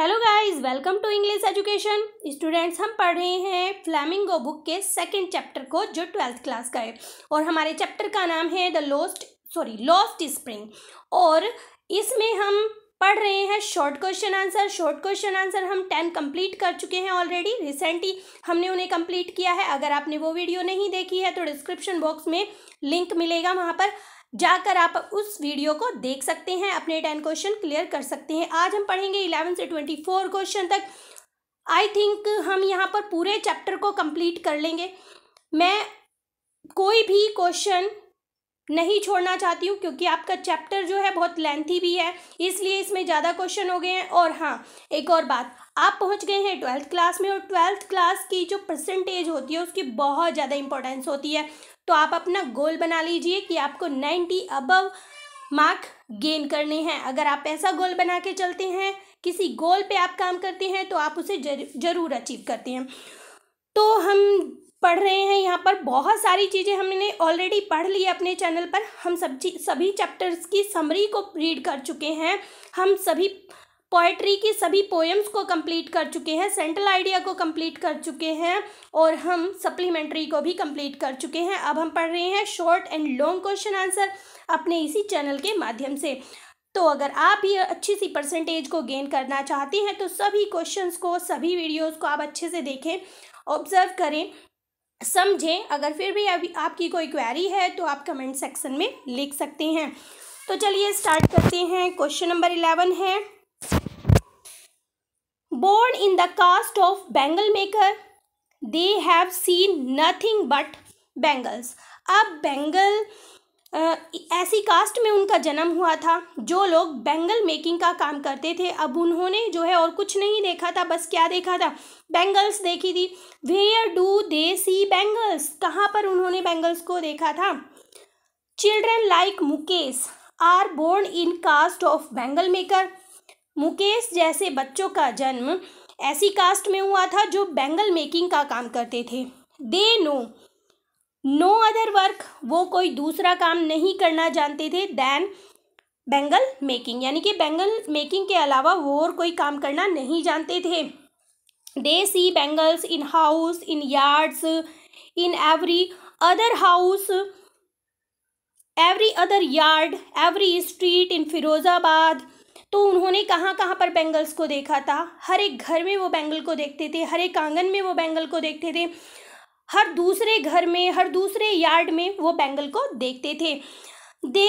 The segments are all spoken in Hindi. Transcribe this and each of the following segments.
hello guys welcome to English education students हम पढ़ रहे हैं फ्लैमिंगो बुक के सेकंड चैप्टर को जो ट्वेल्थ क्लास का है और हमारे चैप्टर का नाम है the lost sorry lost spring और इसमें हम पढ़ रहे हैं short question answer short question answer हम टेन कंप्लीट कर चुके हैं ऑलरेडी रिसेंटली हमने उन्हें कंप्लीट किया है अगर आपने वो वीडियो नहीं देखी है तो डिस्क्रिप्शन बॉक्स में लिंक मिलेगा वहाँ पर जाकर आप उस वीडियो को देख सकते हैं अपने टेन क्वेश्चन क्लियर कर सकते हैं आज हम पढ़ेंगे इलेवन से ट्वेंटी फोर क्वेश्चन तक आई थिंक हम यहाँ पर पूरे चैप्टर को कंप्लीट कर लेंगे मैं कोई भी क्वेश्चन नहीं छोड़ना चाहती हूँ क्योंकि आपका चैप्टर जो है बहुत लेंथी भी है इसलिए इसमें ज़्यादा क्वेश्चन हो गए हैं और हाँ एक और बात आप पहुंच गए हैं ट्वेल्थ क्लास में और ट्वेल्थ क्लास की जो परसेंटेज होती है उसकी बहुत ज़्यादा इंपॉर्टेंस होती है तो आप अपना गोल बना लीजिए कि आपको नाइन्टी अबव मार्क गेन करने हैं अगर आप ऐसा गोल बना के चलते हैं किसी गोल पे आप काम करते हैं तो आप उसे ज़रूर अचीव करते हैं तो हम पढ़ रहे हैं यहाँ पर बहुत सारी चीज़ें हमने ऑलरेडी पढ़ ली अपने चैनल पर हम सब सभी चैप्टर्स की समरी को रीड कर चुके हैं हम सभी पोइट्री की सभी पोएम्स को कंप्लीट कर चुके हैं सेंट्रल आइडिया को कंप्लीट कर चुके हैं और हम सप्लीमेंट्री को भी कंप्लीट कर चुके हैं अब हम पढ़ रहे हैं short and long question answer अपने इसी चैनल के माध्यम से तो अगर आप भी अच्छी सी परसेंटेज को गेन करना चाहते हैं तो सभी क्वेश्चंस को सभी वीडियोस को आप अच्छे से देखें ऑब्जर्व करें समझें अगर फिर भी अभी आपकी कोई क्वेरी है तो आप कमेंट सेक्शन में लिख सकते हैं तो चलिए स्टार्ट करते हैं क्वेश्चन नंबर इलेवन है born in the caste of bangle maker they have seen nothing but bangles अब बेंगल ऐसी कास्ट में उनका जन्म हुआ था जो लोग बैंगल मेकिंग का काम करते थे अब उन्होंने जो है और कुछ नहीं देखा था बस क्या देखा था बैंगल्स देखी थी where do they see bangles कहाँ पर उन्होंने बैंगल्स को देखा था children like Mukesh are born in caste of bangle maker Mukesh जैसे बच्चों का जन्म ऐसी कास्ट में हुआ था जो बैंगल मेकिंग का काम करते थे they know no other work वो कोई दूसरा काम नहीं करना जानते थे दैन बैंगल मेकिंग यानी कि बैंगल मेकिंग के अलावा वो और कोई काम करना नहीं जानते थे they see bangles in house in yards in every other house every other yard every street in Firozabad तो उन्होंने कहाँ कहाँ पर बैंगल्स को देखा था हर एक घर में वो बैंगल को देखते थे हर एक आंगन में वो बैंगल को देखते थे हर दूसरे घर में हर दूसरे यार्ड में वो बैंगल को देखते थे they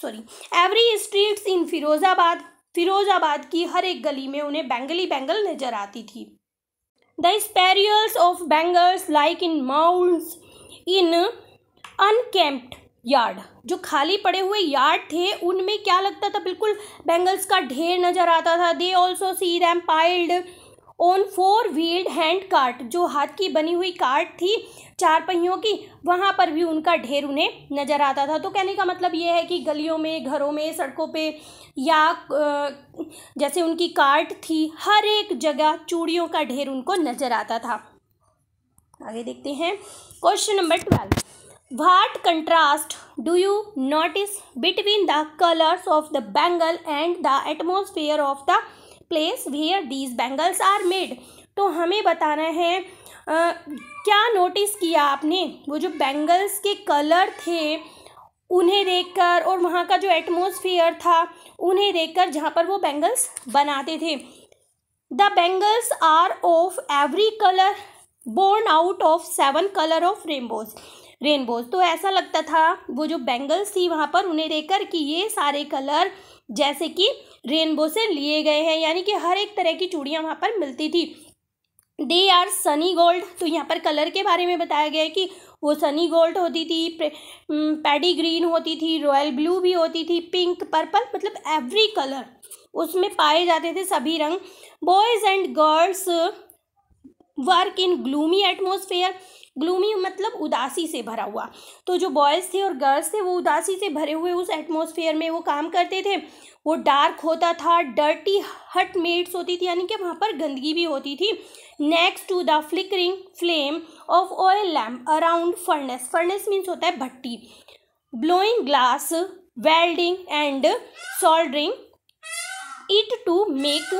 sorry every streets in Firozabad Firozabad की हर एक गली में उन्हें बैंगली बैंगल नजर आती थी the spirals of bangles like in mounds in unkempt yard जो खाली पड़े हुए यार्ड थे उनमें क्या लगता था बिल्कुल बेंगल्स का ढेर नज़र आता था they also see them piled on four wheeled hand cart जो हाथ की बनी हुई कार्ट थी चार पहियों की वहाँ पर भी उनका ढेर उन्हें नज़र आता था तो कहने का मतलब ये है कि गलियों में घरों में सड़कों पे या जैसे उनकी कार्ट थी हर एक जगह चूड़ियों का ढेर उनको नज़र आता था आगे देखते हैं question number twelve what contrast do you notice between the colors of the bangle and the atmosphere of the place where these bangles are made तो हमें बताना है आ, क्या नोटिस किया आपने वो जो बैंगल्स के कलर थे उन्हें देखकर और वहाँ का जो एटमोसफियर था उन्हें देखकर जहाँ पर वो बैंगल्स बनाते थे the bangles are of every colour born out of seven colour of rainbows rainbows तो ऐसा लगता था वो जो बैंगल्स थी वहाँ पर उन्हें देखकर कि ये सारे कलर जैसे कि रेनबो से लिए गए हैं यानी कि हर एक तरह की चूड़ियाँ वहाँ पर मिलती थी दे आर सनी गोल्ड तो यहाँ पर कलर के बारे में बताया गया है कि वो सनी गोल्ड होती थी पैडी ग्रीन होती थी रॉयल ब्लू भी होती थी पिंक पर्पल मतलब एवरी कलर उसमें पाए जाते थे सभी रंग boys and girls work in gloomy atmosphere gloomy मतलब उदासी से भरा हुआ तो जो बॉयज़ थे और गर्ल्स थे वो उदासी से भरे हुए उस एटमोसफेयर में वो काम करते थे वो डार्क होता था डर्टी हट मेड्स होती थी यानी कि वहाँ पर गंदगी भी होती थी next to the flickering flame of oil lamp around furnace furnace means होता है भट्टी blowing glass welding and soldering it to make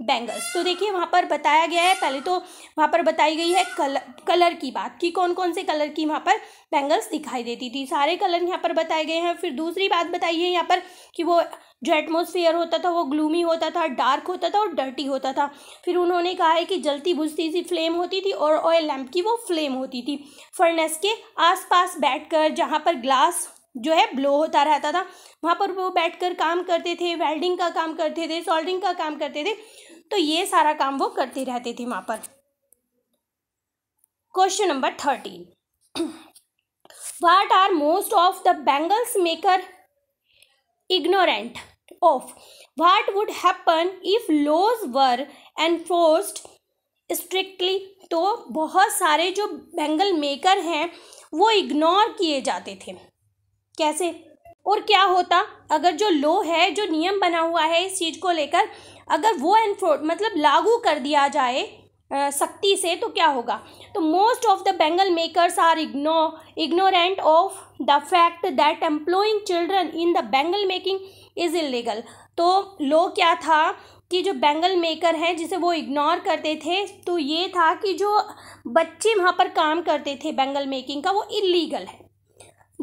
bangles तो देखिए वहाँ पर बताया गया है पहले तो वहाँ पर बताई गई है कलर कलर की बात कि कौन कौन से कलर की वहाँ पर बैंगल्स दिखाई देती थी सारे कलर यहाँ पर बताए गए हैं फिर दूसरी बात बताई है यहाँ पर कि वो जो एटमोसफियर होता था वो ग्लूमी होता था डार्क होता था और डर्टी होता था फिर उन्होंने कहा है कि जलती बुझती सी फ्लेम होती थी और ऑयल लैम्प की वो फ्लेम होती थी फर्नेस के आसपास बैठकर जहाँ पर ग्लास जो है ब्लो होता रहता था वहाँ पर वो बैठकर काम करते थे वेल्डिंग का काम करते थे सोल्डिंग का काम करते थे तो ये सारा काम वो करते रहते थे वहाँ पर question number thirteen what are most of the bangles maker ignorant of what would happen if laws were enforced strictly तो बहुत सारे जो बेंगल मेकर हैं वो इग्नोर किए जाते थे कैसे और क्या होता अगर जो लॉ है जो नियम बना हुआ है इस चीज़ को लेकर अगर वो एनफो मतलब लागू कर दिया जाए सख्ती से तो क्या होगा तो most of the bangle makers are igno ignorant of the fact that employing children in the bangle making is illegal तो लो क्या था कि जो बेंगल मेकर हैं जिसे वो इग्नोर करते थे तो ये था कि जो बच्चे वहाँ पर काम करते थे बेंगल मेकिंग का वो इलीगल है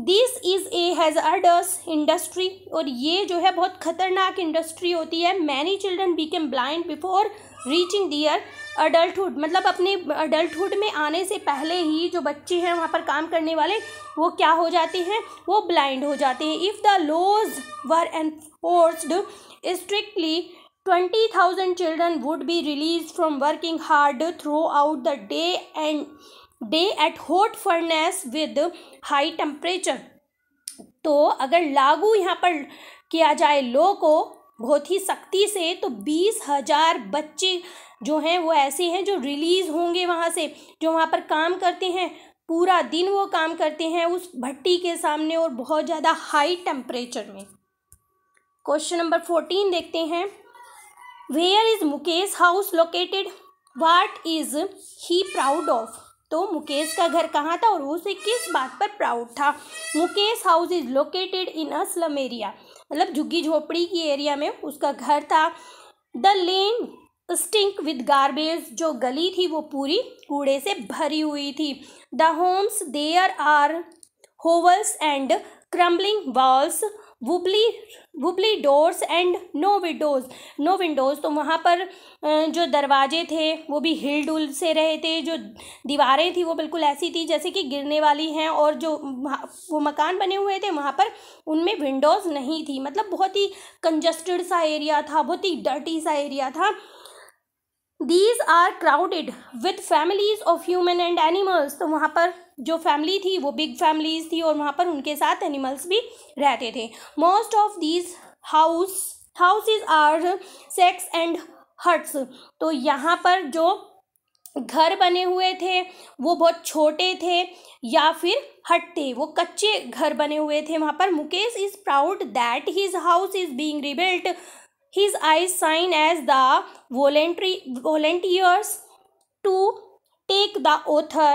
this is a hazardous industry और ये जो है बहुत खतरनाक इंडस्ट्री होती है many children become blind before reaching their adulthood मतलब अपने अडल्टुड में आने से पहले ही जो बच्चे हैं वहाँ पर काम करने वाले वो क्या हो जाते हैं वो ब्लाइंड हो जाते हैं if the laws were enforced strictly twenty thousand children would be release from working hard throughout the day and day at hot furnace with high temperature तो अगर लागू यहाँ पर किया जाए लो को बहुत ही सख्ती से तो बीस हजार बच्चे जो हैं वो ऐसे हैं जो रिलीज़ होंगे वहाँ से जो वहाँ पर काम करते हैं पूरा दिन वो काम करते हैं उस भट्टी के सामने और बहुत ज़्यादा हाई टेम्परेचर में क्वेश्चन नंबर फोर्टीन देखते हैं where is Mukesh house located what is he proud of तो मुकेश का घर कहाँ था और उसे किस बात पर प्राउड था Mukesh house is located in a slum area मतलब झुग्गी झोपड़ी की एरिया में उसका घर था the lane stink with garbage जो गली थी वो पूरी कूड़े से भरी हुई थी the homes there are hovels and crumbling walls wobbly wobbly doors and no windows no windows तो वहाँ पर जो दरवाजे थे वो भी हिल डुल से रहे थे जो दीवारें थी वो बिल्कुल ऐसी थी जैसे कि गिरने वाली हैं और जो वो मकान बने हुए थे वहाँ पर उनमें विंडोज़ नहीं थी मतलब बहुत ही कंजस्टेड सा एरिया था बहुत ही डर्टी सा एरिया था these are crowded with families of human and animals तो वहाँ पर जो फैमिली थी वो बिग फैमिलीज थी और वहाँ पर उनके साथ एनिमल्स भी रहते थे most of these house houses are shacks and huts तो यहाँ पर जो घर बने हुए थे वो बहुत छोटे थे या फिर हट थे वो कच्चे घर बने हुए थे वहाँ पर Mukesh is proud that his house is being rebuilt his eyes shine as the voluntary volunteers to take the author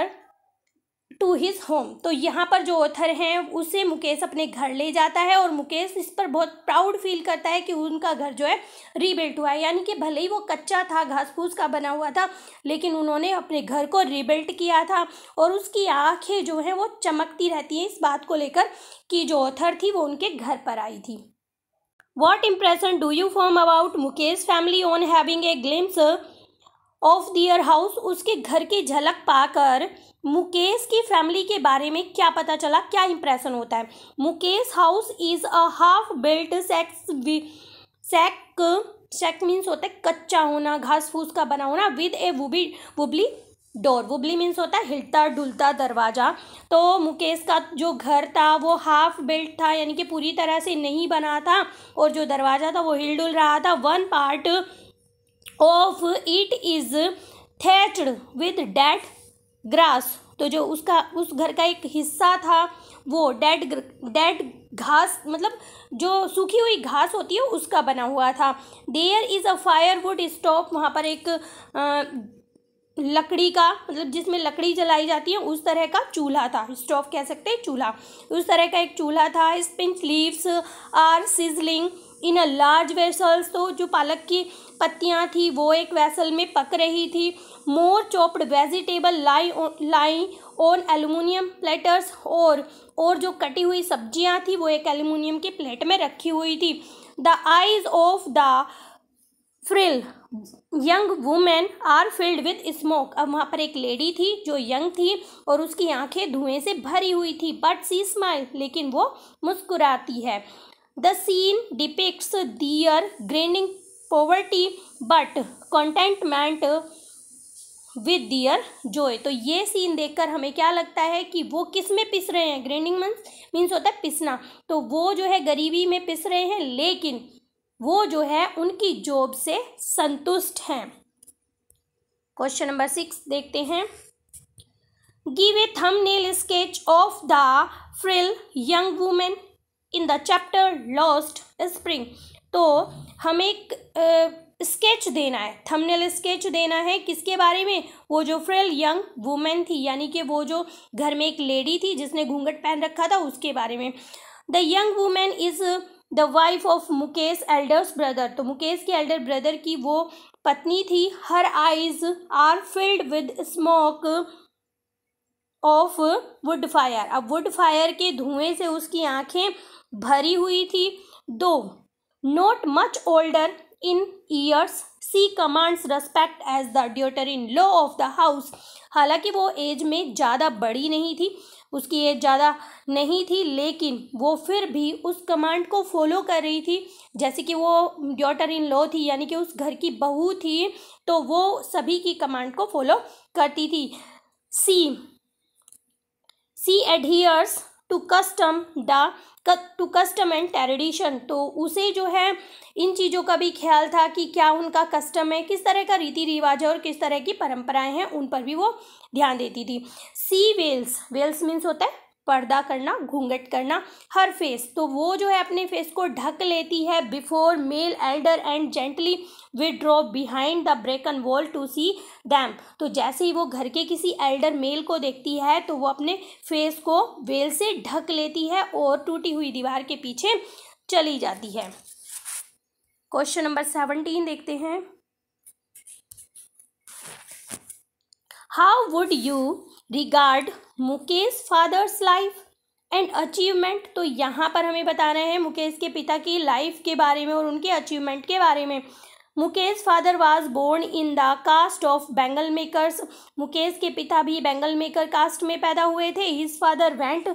to his home तो यहाँ पर जो ऑथर हैं उसे मुकेश अपने घर ले जाता है और मुकेश इस पर बहुत प्राउड फील करता है कि उनका घर जो है रीबिल्ट हुआ है यानी कि भले ही वो कच्चा था घास फूस का बना हुआ था लेकिन उन्होंने अपने घर को रीबिल्ट किया था और उसकी आँखें जो हैं वो चमकती रहती हैं इस बात को लेकर कि जो ऑथर थी वो उनके घर पर आई थी What impression do you form about Mukesh family on having a glimpse of their house उसके घर की झलक पाकर मुकेश की फैमिली के बारे में क्या पता चला क्या इंप्रेशन होता है Mukesh house is a half built shack shack shack means होता है कच्चा होना घास फूस का बना होना with a wobbly wobbly door wobbly means होता है हिलता डुलता दरवाज़ा तो मुकेश का जो घर था वो हाफ बिल्ट था यानी कि पूरी तरह से नहीं बना था और जो दरवाज़ा था वो हिल डुल रहा था one part of it is thatched with dead grass तो जो उसका उस घर का एक हिस्सा था वो डेड डेड घास मतलब जो सूखी हुई घास होती है उसका बना हुआ था there is a firewood stove वहाँ पर एक लकड़ी का मतलब जिसमें लकड़ी जलाई जाती है उस तरह का चूल्हा था स्टोव कह सकते हैं चूल्हा उस तरह का एक चूल्हा था spinach leaves are sizzling in a large vessels तो जो पालक की पत्तियाँ थी वो एक वेसल में पक रही थी more chopped vegetable lie lie on aluminium platters और और जो कटी हुई सब्जियाँ थी वो एक एलुमिनियम के प्लेट में रखी हुई थी the eyes of the frail young women are filled with smoke अब वहाँ पर एक लेडी थी जो यंग थी और उसकी आंखें धुएं से भरी हुई थी बट सी स्माइल लेकिन वो मुस्कुराती है the scene depicts their grinding poverty but contentment with their joy तो ये सीन देखकर हमें क्या लगता है कि वो किस में पिस रहे हैं ग्रेनिंग मीन्स होता है पिसना तो वो जो है गरीबी में पिस रहे हैं लेकिन वो जो है उनकी जॉब से संतुष्ट हैं क्वेश्चन नंबर सिक्स देखते हैं give a thumbnail sketch of the frail young women in the chapter Lost Spring तो हमें एक स्केच देना है थंबनेल स्केच देना है किसके बारे में वो जो फ्रिल यंग वूमेन थी यानी कि वो जो घर में एक लेडी थी जिसने घूंघट पहन रखा था उसके बारे में the young women is the wife of Mukesh elders brother तो मुकेश के एल्डर ब्रदर की वो पत्नी थी her eyes are filled with smoke of wood fire अब वुड फायर के धुएं से उसकी आंखें भरी हुई थी though not much older in years she commands respect as the daughter in law of the house हालांकि वो एज में ज़्यादा बड़ी नहीं थी उसकी एज ज़्यादा नहीं थी लेकिन वो फिर भी उस कमांड को फॉलो कर रही थी जैसे कि वो डॉटर इन लॉ थी यानी कि उस घर की बहू थी तो वो सभी की कमांड को फॉलो करती थी she she adheres to custom the to custom and tradition तो उसे जो है इन चीज़ों का भी ख्याल था कि क्या उनका कस्टम है किस तरह का रीति रिवाज है और किस तरह की परंपराएं हैं उन पर भी वो ध्यान देती थी सी वेल्स वेल्स मीन्स होता है पर्दा करना घूंघट करना हर फेस तो वो जो है अपने फेस को ढक लेती है before male elder and gently withdraw behind the broken wall to see them तो जैसे ही वो घर के किसी एल्डर मेल को देखती है तो वो अपने फेस को वेल से ढक लेती है और टूटी हुई दीवार के पीछे चली जाती है क्वेश्चन नंबर सेवनटीन देखते हैं How would you regard Mukesh fathers life and achievement तो यहाँ पर हमें बता रहे हैं मुकेश के पिता की लाइफ के बारे में और उनके अचीवमेंट के बारे में Mukesh father was born in the caste of bangle makers Mukesh के पिता भी बेंगल मेकर कास्ट में पैदा हुए थे his father went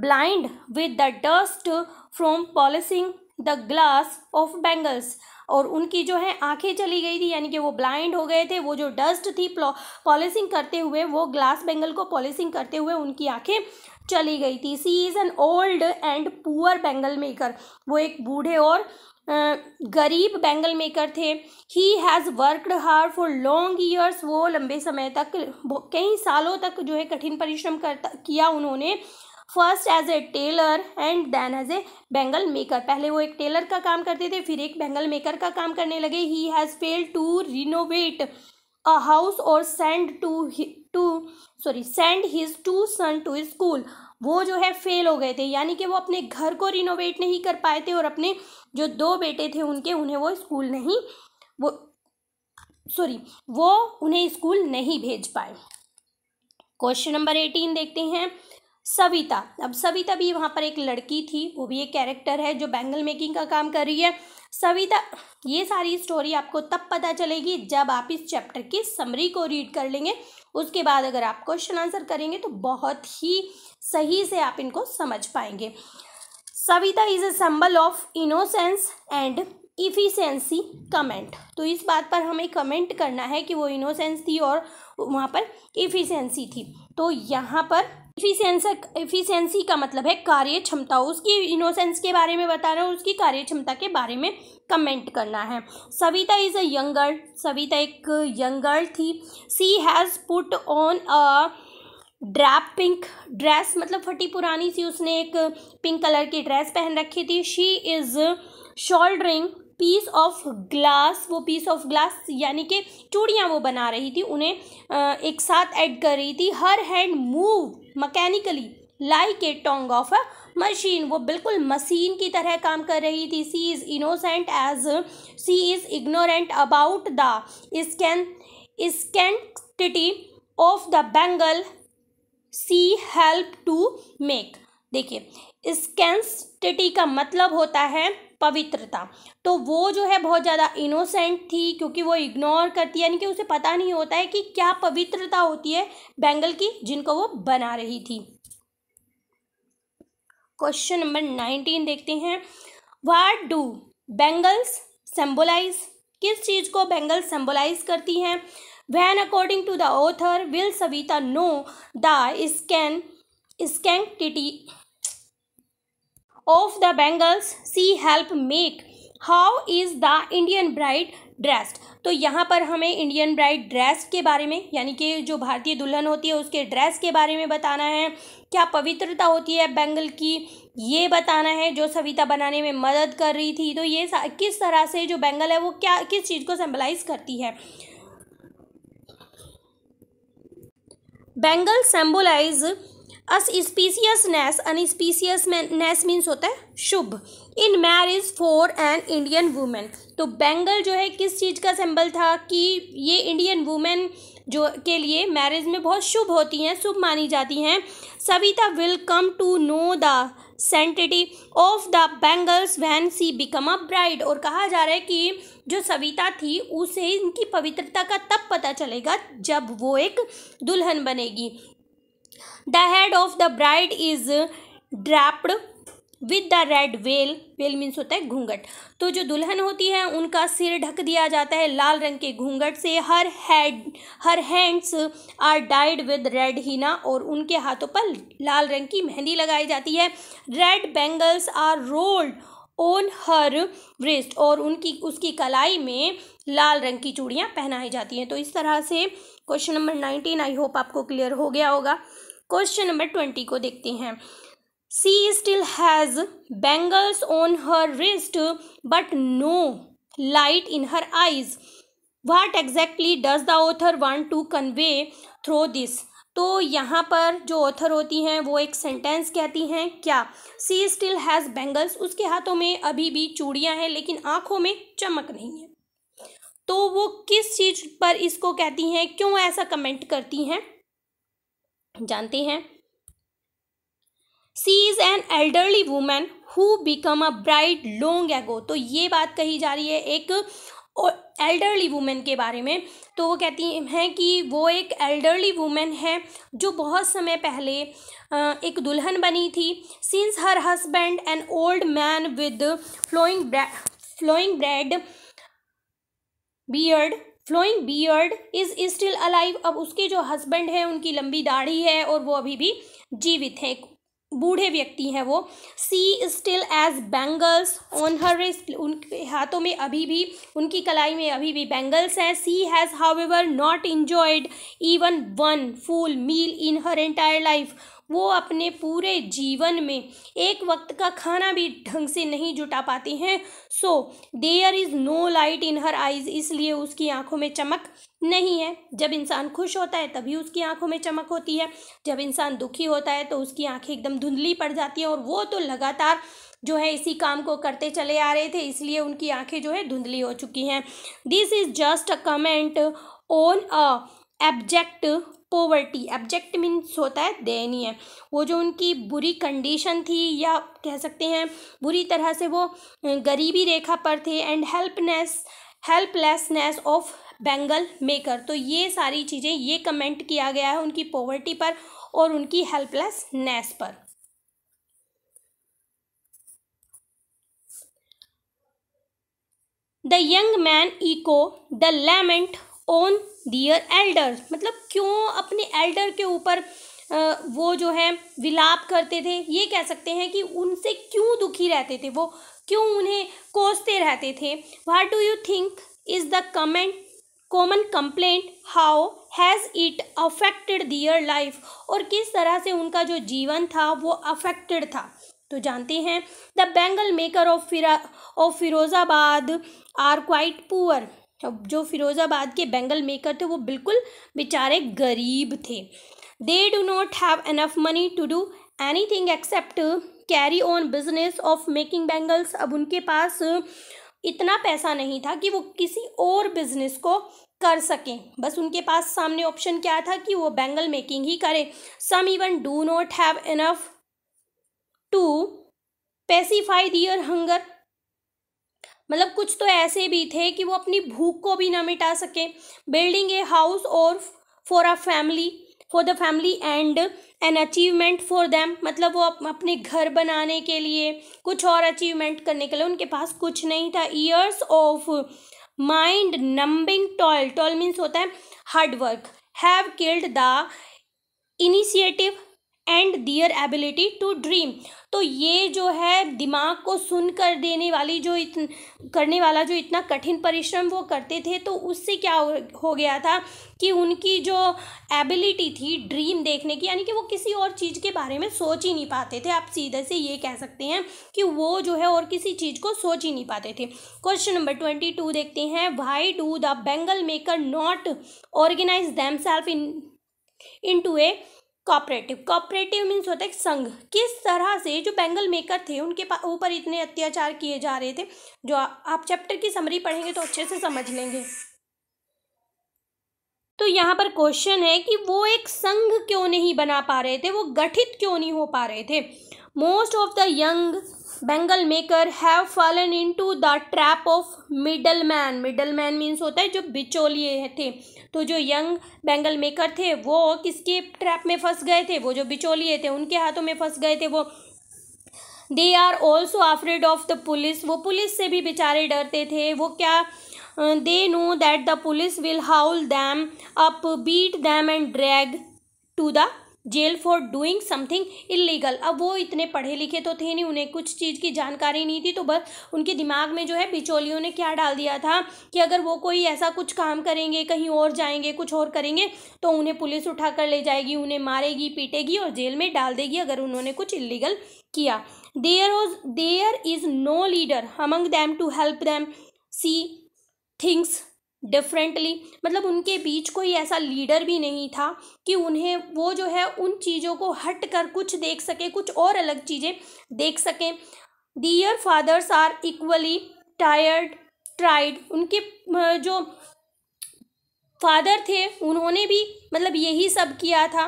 blind with the dust from polishing the glass of bangles और उनकी जो है आंखें चली गई थी यानी कि वो ब्लाइंड हो गए थे वो जो डस्ट थी पॉलिसिंग करते हुए वो ग्लास बेंगल को पॉलिसिंग करते हुए उनकी आंखें चली गई थी she is an old and poor bangle maker वो एक बूढ़े और गरीब बैंगल मेकर थे he has worked hard for long years वो लंबे समय तक कई सालों तक जो है कठिन परिश्रम करता किया उन्होंने first as a tailor and then as a bangle maker पहले वो एक टेलर का काम करते थे फिर एक बेंगल मेकर का काम करने लगे he has fail to renovate a house और send two two sorry send his two son to school वो जो है फेल हो गए थे यानी कि वो अपने घर को रिनोवेट नहीं कर पाए थे और अपने जो दो बेटे थे उनके उन्हें वो स्कूल नहीं वो सॉरी वो उन्हें स्कूल नहीं भेज पाए क्वेश्चन नंबर एटीन देखते हैं सविता अब सविता भी वहाँ पर एक लड़की थी वो भी एक कैरेक्टर है जो बैंगल मेकिंग का काम कर रही है सविता ये सारी स्टोरी आपको तब पता चलेगी जब आप इस चैप्टर की समरी को रीड कर लेंगे उसके बाद अगर आप क्वेश्चन आंसर करेंगे तो बहुत ही सही से आप इनको समझ पाएंगे Savita is a symbol of innocence and efficiency comment तो इस बात पर हमें कमेंट करना है कि वो इनोसेंस थी और वहाँ पर इफिशेंसी थी तो यहाँ पर इफिशियंस इफिशियंसी का मतलब है कार्य क्षमता उसकी इनोसेंस के बारे में बता उसकी कार्य क्षमता के बारे में कमेंट करना है Savita is a young girl Savita एक यंग गर्ल थी she has put on a drab pink dress मतलब फटी पुरानी सी उसने एक पिंक कलर की ड्रेस पहन रखी थी she is soldering piece of glass वो पीस ऑफ ग्लास यानी कि चूड़ियाँ वो बना रही थी उन्हें एक साथ ऐड कर रही थी her hand move mechanically like a tong of a machine वो बिल्कुल मशीन की तरह काम कर रही थी she is innocent as she is ignorant about the scan sanctity of the bangle she help to make देखिए स्कैंसटिटी का मतलब होता है पवित्रता तो वो जो है बहुत ज़्यादा इनोसेंट थी क्योंकि वो इग्नोर करती है यानी कि उसे पता नहीं होता है कि क्या पवित्रता होती है बैंगल की जिनको वो बना रही थी क्वेश्चन नंबर नाइनटीन देखते हैं वाट डू बेंगल्स सेम्बोलाइज किस चीज़ को बेंगल सेम्बोलाइज करती हैं when according to the author will Savita know the scan sanctity of the bangles see help make how is the Indian bride dressed तो यहाँ पर हमें इंडियन ब्राइड ड्रेस के बारे में यानी कि जो भारतीय दुल्हन होती है उसके ड्रेस के बारे में बताना है क्या पवित्रता होती है बेंगल की ये बताना है जो सविता बनाने में मदद कर रही थी तो ये किस तरह से जो बेंगल है वो क्या किस चीज़ को सिम्बलाइज करती है bangle symbolise auspiciousness inauspiciousness means होता है शुभ in marriage for an Indian women तो बैंगल जो है किस चीज़ का सिंबल था कि ये इंडियन वूमेन जो के लिए मैरिज में बहुत शुभ होती हैं शुभ मानी जाती हैं Savita will come to know the sanctity of the bangles when she become a bride और कहा जा रहा है कि जो सविता थी उसे इनकी पवित्रता का तब पता चलेगा जब वो एक दुल्हन बनेगी the head of the bride is draped with the red veil veil means होता है घूंघट तो जो दुल्हन होती है उनका सिर ढक दिया जाता है लाल रंग के घूंघट से her head her hands are dyed with red henna और उनके हाथों पर लाल रंग की मेहंदी लगाई जाती है red bangles are rolled on her wrist और उनकी उसकी कलाई में लाल रंग की चूड़ियाँ पहनाई जाती हैं तो इस तरह से question number nineteen I hope आपको क्लियर हो गया होगा क्वेश्चन नंबर ट्वेंटी को देखते हैं she still has bangles on her wrist but no light in her eyes what exactly does the author want to convey through this तो यहाँ पर जो ऑथर होती हैं वो एक सेंटेंस कहती हैं क्या सी स्टिल हैज़ बैंगल्स उसके हाथों में अभी भी चूड़ियाँ हैं लेकिन आँखों में चमक नहीं है तो वो किस चीज़ पर इसको कहती हैं क्यों ऐसा कमेंट करती हैं जानते हैं she is an elderly women who become a bride long ago तो ये बात कही जा रही है एक एल्डरली वूमेन के बारे में तो वो कहती हैं कि वो एक एल्डरली वूमेन है जो बहुत समय पहले एक दुल्हन बनी थी since her husband an old man with flowing flowing beard beard flowing beard is still alive अब उसके जो हस्बैंड हैं उनकी लंबी दाढ़ी है और वो अभी भी जीवित हैं बूढ़े व्यक्ति हैं वो she still has bangles on her उनके हाथों में अभी भी उनकी कलाई में अभी भी बैंगल्स हैं she has however not enjoyed even one full meal in her entire life वो अपने पूरे जीवन में एक वक्त का खाना भी ढंग से नहीं जुटा पाती हैं so there is no light in her eyes इसलिए उसकी आंखों में चमक नहीं है जब इंसान खुश होता है तभी उसकी आंखों में चमक होती है जब इंसान दुखी होता है तो उसकी आंखें एकदम धुंधली पड़ जाती है और वो तो लगातार जो है इसी काम को करते चले आ रहे थे इसलिए उनकी आंखें जो है धुंधली हो चुकी हैं this is just a comment on a abject poverty abject means होता है दयनीय वो जो उनकी बुरी कंडीशन थी या कह सकते हैं बुरी तरह से वो गरीबी रेखा पर थे and helpness helplessness of bangle maker तो ये सारी चीज़ें ये कमेंट किया गया है उनकी पोवर्टी पर और उनकी हेल्पलेसनेस पर the young man echo the lament on their elder मतलब क्यों अपने एल्डर के ऊपर वो जो है विलाप करते थे ये कह सकते हैं कि उनसे क्यों दुखी रहते थे वो क्यों उन्हें कोसते रहते थे what do you think is the comment common complaint how has it affected their life और किस तरह से उनका जो जीवन था वो अफेक्टेड था तो जानते हैं द बेंगल मेकर ऑफ फिरा of Firozabad are quite poor जो फिरोज़ाबाद के बेंगल मेकर थे वो बिल्कुल बेचारे गरीब थे they do not have enough money to do anything except carry on business of making bangles अब उनके पास इतना पैसा नहीं था कि वो किसी और बिजनेस को कर सकें बस उनके पास सामने ऑप्शन क्या था कि वो बेंगल मेकिंग ही करें some even do not have enough to pacify their hunger मतलब कुछ तो ऐसे भी थे कि वो अपनी भूख को भी ना मिटा सके बिल्डिंग ए हाउस और for a family for the family and an achievement for them मतलब वो अपने घर बनाने के लिए कुछ और अचीवमेंट करने के लिए उनके पास कुछ नहीं था years of mind numbing toil toil means होता है hard work have killed the initiative and their ability to dream तो ये जो है दिमाग को सुन कर देने वाली जो इतन करने वाला जो इतना कठिन परिश्रम वो करते थे तो उससे क्या हो गया था कि उनकी जो एबिलिटी थी ड्रीम देखने की यानी कि वो किसी और चीज़ के बारे में सोच ही नहीं पाते थे आप सीधे से ये कह सकते हैं कि वो जो है और किसी चीज़ को सोच ही नहीं पाते थे क्वेश्चन नंबर ट्वेंटी टू देखते हैं why do the bangle maker not organise them self in into a cooperative cooperative means होता है संघ किस तरह से जो बैंगल मेकर थे उनके ऊपर इतने अत्याचार किए जा रहे थे जो आप चैप्टर की समरी पढ़ेंगे तो अच्छे से समझ लेंगे तो यहाँ पर क्वेश्चन है कि वो एक संघ क्यों नहीं बना पा रहे थे वो गठित क्यों नहीं हो पा रहे थे most of the young bangle maker have fallen into the trap of middle man middle man means होता है जो बिचौलिए थे तो जो यंग बेंगल मेकर थे वो किसके ट्रैप में फंस गए थे वो जो बिचौलिए थे उनके हाथों में फंस गए थे वो they are also afraid of the police वो पुलिस से भी बेचारे डरते थे वो क्या they know that the police will haul them up beat them and drag to the jail for doing something illegal अब वो इतने पढ़े लिखे तो थे नहीं उन्हें कुछ चीज़ की जानकारी नहीं थी तो बस उनके दिमाग में जो है बिचौलियों ने क्या डाल दिया था कि अगर वो कोई ऐसा कुछ काम करेंगे कहीं और जाएंगे कुछ और करेंगे तो उन्हें पुलिस उठा कर ले जाएगी उन्हें मारेगी पीटेगी और जेल में डाल देगी अगर उन्होंने कुछ इलीगल किया there was there is no leader among them to help them see things differently मतलब उनके बीच कोई ऐसा लीडर भी नहीं था कि उन्हें वो जो है उन चीज़ों को हट कर कुछ देख सकें कुछ और अलग चीज़ें देख सकें their fathers are equally tired tried उनके जो फादर थे उन्होंने भी मतलब यही सब किया था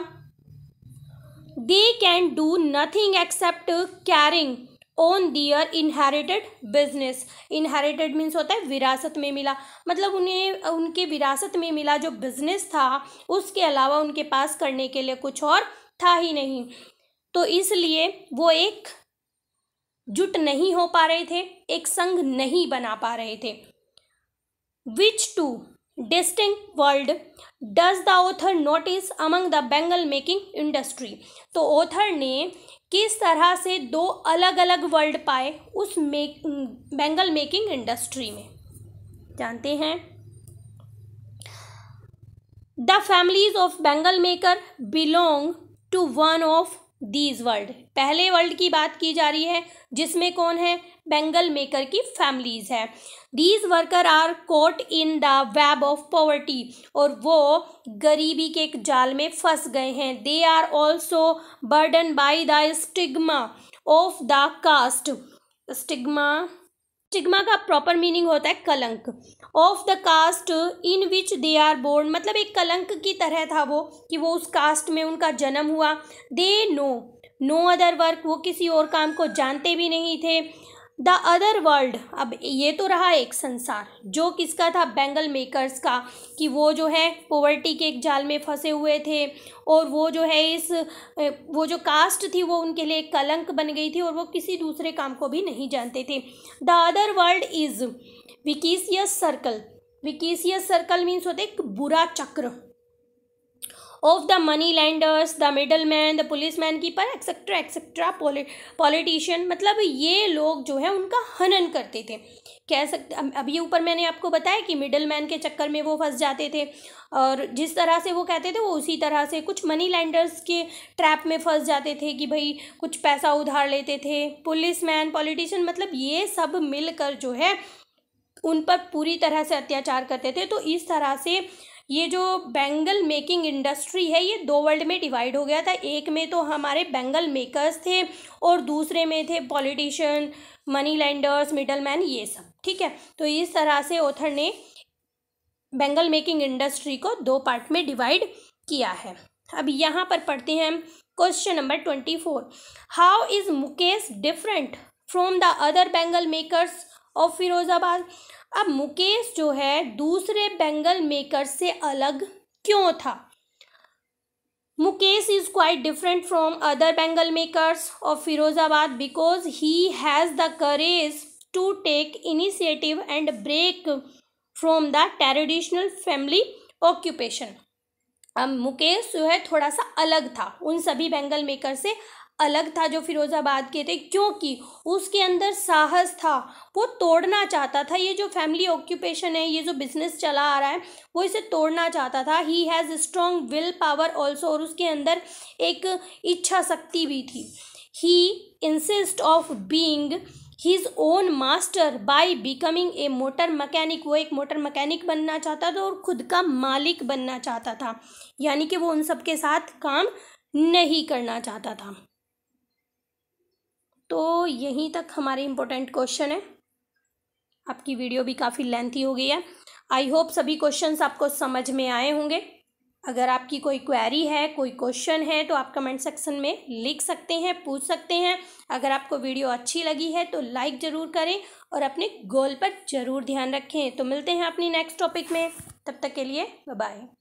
they can do nothing except carrying on their inherited business inherited means होता है विरासत में मिला मतलब उन्हें उनके विरासत में मिला जो बिजनेस था उसके अलावा उनके पास करने के लिए कुछ और था ही नहीं तो इसलिए वो एक जुट नहीं हो पा रहे थे एक संघ नहीं बना पा रहे थे which two distinct world does the author notice among the bangle making industry तो ओथर ने किस तरह से दो अलग अलग वर्ल्ड पाए उस मेक बेंगल मेकिंग इंडस्ट्री में जानते हैं the families of bangle maker belong to one of these world पहले वर्ल्ड की बात की जा रही है जिसमें कौन है बेंगल मेकर की फैमिलीज है these worker are caught in the web of poverty और वो गरीबी के एक जाल में फंस गए हैं they are also burden by the stigma of the caste stigma stigma का प्रॉपर मीनिंग होता है कलंक of the caste in which they are born मतलब एक कलंक की तरह था वो कि वो उस कास्ट में उनका जन्म हुआ they know no other work वो किसी और काम को जानते भी नहीं थे द अदर वर्ल्ड अब ये तो रहा एक संसार जो किसका था बेंगल मेकर्स का कि वो जो है पोवर्टी के एक जाल में फंसे हुए थे और वो जो है इस वो जो कास्ट थी वो उनके लिए कलंक बन गई थी और वो किसी दूसरे काम को भी नहीं जानते थे the other world is vicious circle vicious circle means होते एक बुरा चक्र of the money lenders the middle man the police man keeper etcetera etcetera politician मतलब ये लोग जो है उनका हनन करते थे कह सकते अभी ऊपर मैंने आपको बताया कि मिडल मैन के चक्कर में वो फंस जाते थे और जिस तरह से वो कहते थे वो उसी तरह से कुछ मनी लैंडर्स के ट्रैप में फंस जाते थे कि भाई कुछ पैसा उधार लेते थे पुलिस मैन पॉलिटिशियन मतलब ये सब मिलकर जो है उन पर पूरी तरह से अत्याचार करते थे तो इस तरह से ये जो बेंगल मेकिंग इंडस्ट्री है ये दो वर्ल्ड में डिवाइड हो गया था एक में तो हमारे बेंगल मेकर्स थे और दूसरे में थे politician money lenders middle man ये सब ठीक है तो इस तरह से ओथर ने बेंगल मेकिंग इंडस्ट्री को दो पार्ट में डिवाइड किया है अब यहाँ पर पढ़ते हैं हम question number twenty four how is Mukesh different from the other bangle makers of Firozabad अब मुकेश जो है दूसरे बेंगल मेकर से अलग क्यों था Mukesh is quite different from other bangle makers of Firozabad because he has the courage to take initiative and break from the traditional family occupation अब मुकेश जो है थोड़ा सा अलग था उन सभी बेंगल मेकर से अलग था जो फिरोज़ाबाद के थे क्योंकि उसके अंदर साहस था वो तोड़ना चाहता था ये जो फैमिली ऑक्यूपेशन है ये जो बिजनेस चला आ रहा है वो इसे तोड़ना चाहता था he has strong will power also और उसके अंदर एक इच्छा शक्ति भी थी he insist of being his own master by becoming a motor mechanic वो एक मोटर मकैनिक बनना चाहता था और खुद का मालिक बनना चाहता था यानी कि वो उन सब के साथ काम नहीं करना चाहता था तो यहीं तक हमारे इम्पोर्टेंट क्वेश्चन है आपकी वीडियो भी काफ़ी लेंथी हो गई है आई होप सभी क्वेश्चंस आपको समझ में आए होंगे अगर आपकी कोई क्वेरी है कोई क्वेश्चन है तो आप कमेंट सेक्शन में लिख सकते हैं पूछ सकते हैं अगर आपको वीडियो अच्छी लगी है तो लाइक ज़रूर करें और अपने गोल पर ज़रूर ध्यान रखें तो मिलते हैं अपनी नेक्स्ट टॉपिक में तब तक के लिए बाय